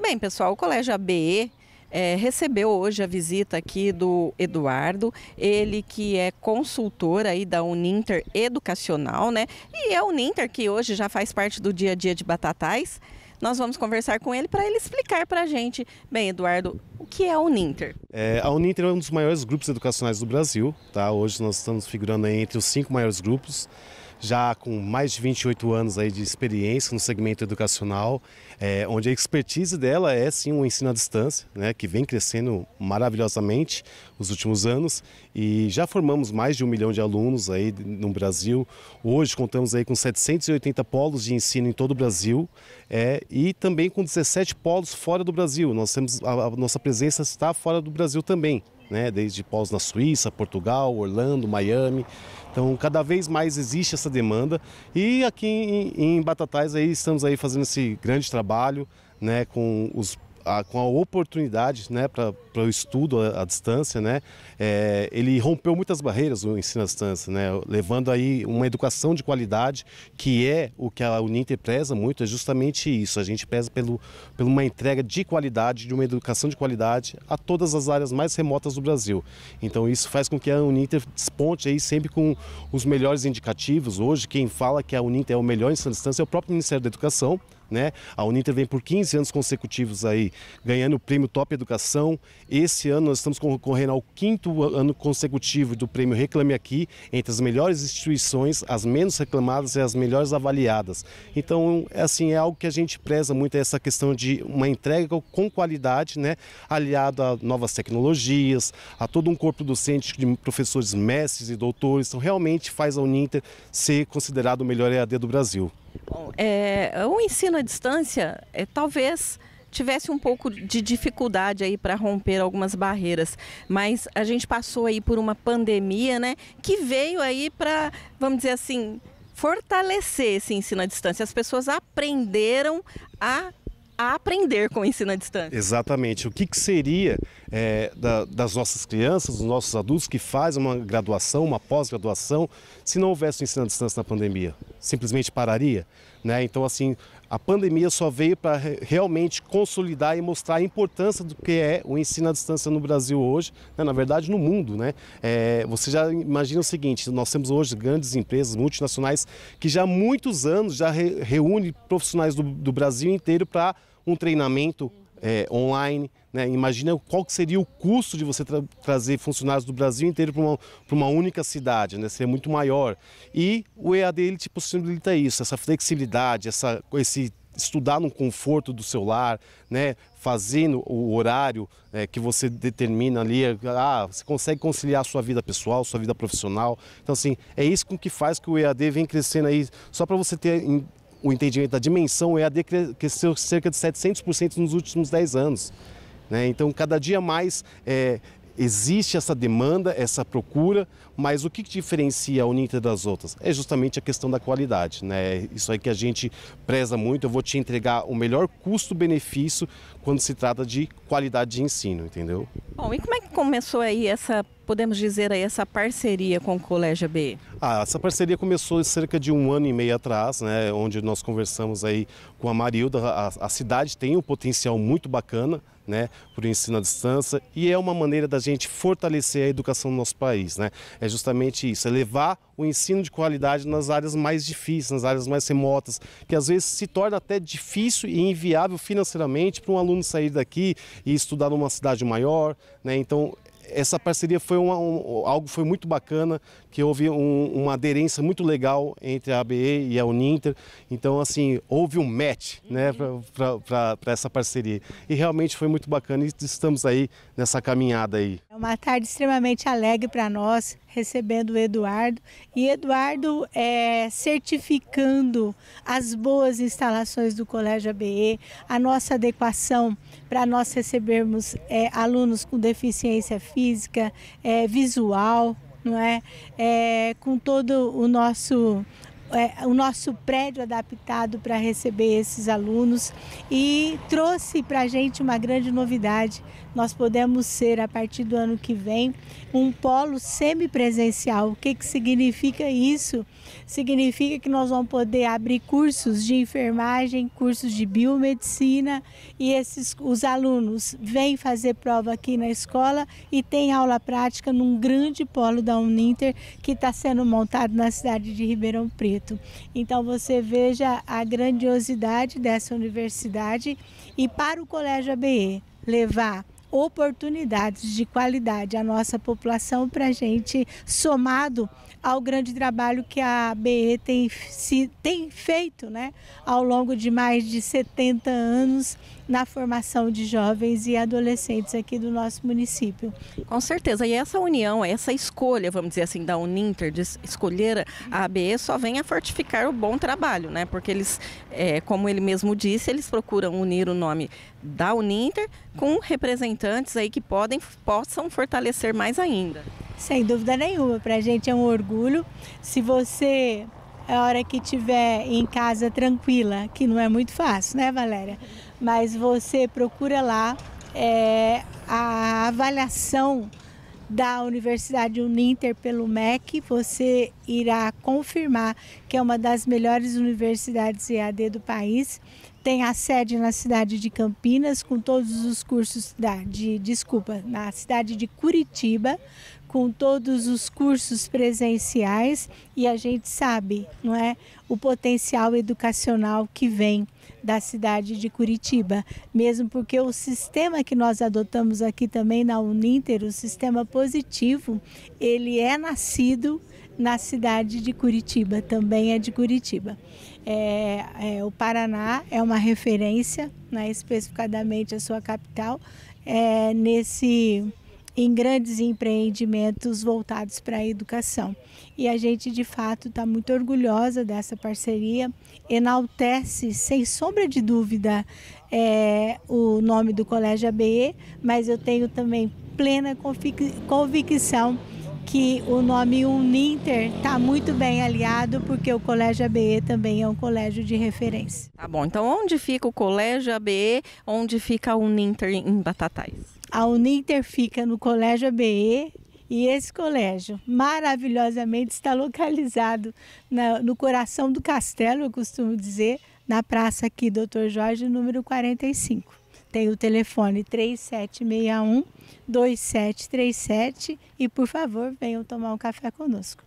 Bem, pessoal, o Colégio ABE é, recebeu hoje a visita aqui do Eduardo, ele que é consultor aí da Uninter Educacional, né? E é a Uninter que hoje já faz parte do dia a dia de Batatais. Nós vamos conversar com ele para ele explicar para a gente. Bem, Eduardo, o que é a Uninter? É, a Uninter é um dos maiores grupos educacionais do Brasil, tá? Hoje nós estamos figurando entre os cinco maiores grupos já com mais de 28 anos aí de experiência no segmento educacional, é, onde a expertise dela é sim o um ensino à distância, né, que vem crescendo maravilhosamente os últimos anos e já formamos mais de um milhão de alunos aí no Brasil. Hoje contamos aí com 780 polos de ensino em todo o Brasil é, e também com 17 polos fora do Brasil. Nós temos a, a nossa presença está fora do Brasil também né? desde pós na Suíça, Portugal, Orlando, Miami. Então, cada vez mais existe essa demanda e aqui em, em Batatais aí estamos aí fazendo esse grande trabalho, né, com os a, com a oportunidade né, para o estudo à, à distância, né, é, ele rompeu muitas barreiras o ensino à distância, né, levando aí uma educação de qualidade, que é o que a Uninter preza muito, é justamente isso. A gente preza pelo, pela uma entrega de qualidade, de uma educação de qualidade a todas as áreas mais remotas do Brasil. Então isso faz com que a Uninter desponte aí sempre com os melhores indicativos. Hoje, quem fala que a Uninter é o melhor ensino à distância é o próprio Ministério da Educação, né? A Uninter vem por 15 anos consecutivos aí, ganhando o prêmio Top Educação. Esse ano nós estamos concorrendo ao quinto ano consecutivo do prêmio Reclame Aqui, entre as melhores instituições, as menos reclamadas e as melhores avaliadas. Então, é assim, é algo que a gente preza muito, é essa questão de uma entrega com qualidade, né? aliado a novas tecnologias, a todo um corpo docente de professores, mestres e doutores. Então, realmente faz a Uninter ser considerado o melhor EAD do Brasil. Bom, é, o ensino à distância é, talvez tivesse um pouco de dificuldade aí para romper algumas barreiras, mas a gente passou aí por uma pandemia, né, que veio aí para, vamos dizer assim, fortalecer esse ensino à distância. As pessoas aprenderam a a aprender com o ensino à distância. Exatamente. O que, que seria é, da, das nossas crianças, dos nossos adultos que fazem uma graduação, uma pós-graduação, se não houvesse o ensino à distância na pandemia? Simplesmente pararia? Né? Então, assim, a pandemia só veio para realmente consolidar e mostrar a importância do que é o ensino à distância no Brasil hoje, né? na verdade no mundo. Né? É, você já imagina o seguinte: nós temos hoje grandes empresas multinacionais que já há muitos anos já re, reúne profissionais do, do Brasil inteiro para um treinamento, é, online. Né? Imagina qual seria o custo de você tra trazer funcionários do Brasil inteiro para uma, uma única cidade, né? seria muito maior. E o EAD ele te tipo, possibilita isso, essa flexibilidade, essa, esse estudar no conforto do seu lar, né? fazendo o horário é, que você determina ali, é, ah, você consegue conciliar a sua vida pessoal, sua vida profissional. Então, assim, é isso com que faz que o EAD vem crescendo aí. Só para você ter o entendimento da dimensão é EAD cresceu cerca de 700% nos últimos 10 anos. Né? Então, cada dia mais é, existe essa demanda, essa procura, mas o que diferencia a Uninter das outras? É justamente a questão da qualidade, né? Isso aí que a gente preza muito, eu vou te entregar o melhor custo-benefício quando se trata de qualidade de ensino, entendeu? Bom, e como é que começou aí essa podemos dizer aí essa parceria com o Colégio B? Ah, essa parceria começou cerca de um ano e meio atrás, né, onde nós conversamos aí com a Marilda. A, a cidade tem um potencial muito bacana, né, para o ensino à distância e é uma maneira da gente fortalecer a educação no nosso país. Né? É justamente isso, é levar o ensino de qualidade nas áreas mais difíceis, nas áreas mais remotas, que às vezes se torna até difícil e inviável financeiramente para um aluno sair daqui e estudar numa cidade maior. Né? Então essa parceria foi uma, um, algo foi muito bacana, que houve um, uma aderência muito legal entre a ABE e a Uninter. Então, assim, houve um match né, uhum. para essa parceria. E realmente foi muito bacana e estamos aí nessa caminhada aí. É uma tarde extremamente alegre para nós, recebendo o Eduardo. E Eduardo é, certificando as boas instalações do Colégio ABE, a nossa adequação para nós recebermos é, alunos com deficiência física, é, visual, não é? é? Com todo o nosso é, o nosso prédio adaptado para receber esses alunos e trouxe para a gente uma grande novidade. Nós podemos ser, a partir do ano que vem, um polo semipresencial. O que, que significa isso? Significa que nós vamos poder abrir cursos de enfermagem, cursos de biomedicina e esses, os alunos vêm fazer prova aqui na escola e tem aula prática num grande polo da Uninter que está sendo montado na cidade de Ribeirão Preto. Preto. Então você veja a grandiosidade dessa universidade e para o Colégio ABE levar oportunidades de qualidade à nossa população para a gente, somado ao grande trabalho que a ABE tem, se, tem feito né, ao longo de mais de 70 anos na formação de jovens e adolescentes aqui do nosso município. Com certeza. E essa união, essa escolha, vamos dizer assim, da Uninter de escolher a ABE só vem a fortificar o bom trabalho, né? Porque eles, é, como ele mesmo disse, eles procuram unir o nome da Uninter com representantes aí que podem, possam fortalecer mais ainda. Sem dúvida nenhuma, para a gente é um orgulho. Se você a hora que tiver em casa tranquila, que não é muito fácil, né, Valéria? mas você procura lá é, a avaliação da Universidade Uninter pelo MEC, você irá confirmar que é uma das melhores universidades EAD do país tem a sede na cidade de Campinas, com todos os cursos da, de, desculpa, na cidade de Curitiba, com todos os cursos presenciais e a gente sabe, não é, o potencial educacional que vem da cidade de Curitiba, mesmo porque o sistema que nós adotamos aqui também na Uninter, o sistema positivo, ele é nascido na cidade de Curitiba, também é de Curitiba. É, é, o Paraná é uma referência, né, especificadamente a sua capital, é, nesse em grandes empreendimentos voltados para a educação. E a gente, de fato, está muito orgulhosa dessa parceria, enaltece, sem sombra de dúvida, é, o nome do Colégio ABE, mas eu tenho também plena convic convicção que o nome Uninter está muito bem aliado, porque o Colégio ABE também é um colégio de referência. Tá bom, então onde fica o Colégio ABE, onde fica a Uninter em Batatais? A Uninter fica no Colégio ABE, e esse colégio maravilhosamente está localizado na, no coração do castelo, eu costumo dizer, na praça aqui, Doutor Jorge, número 45 tem o telefone 3761 2737 e por favor venham tomar um café conosco.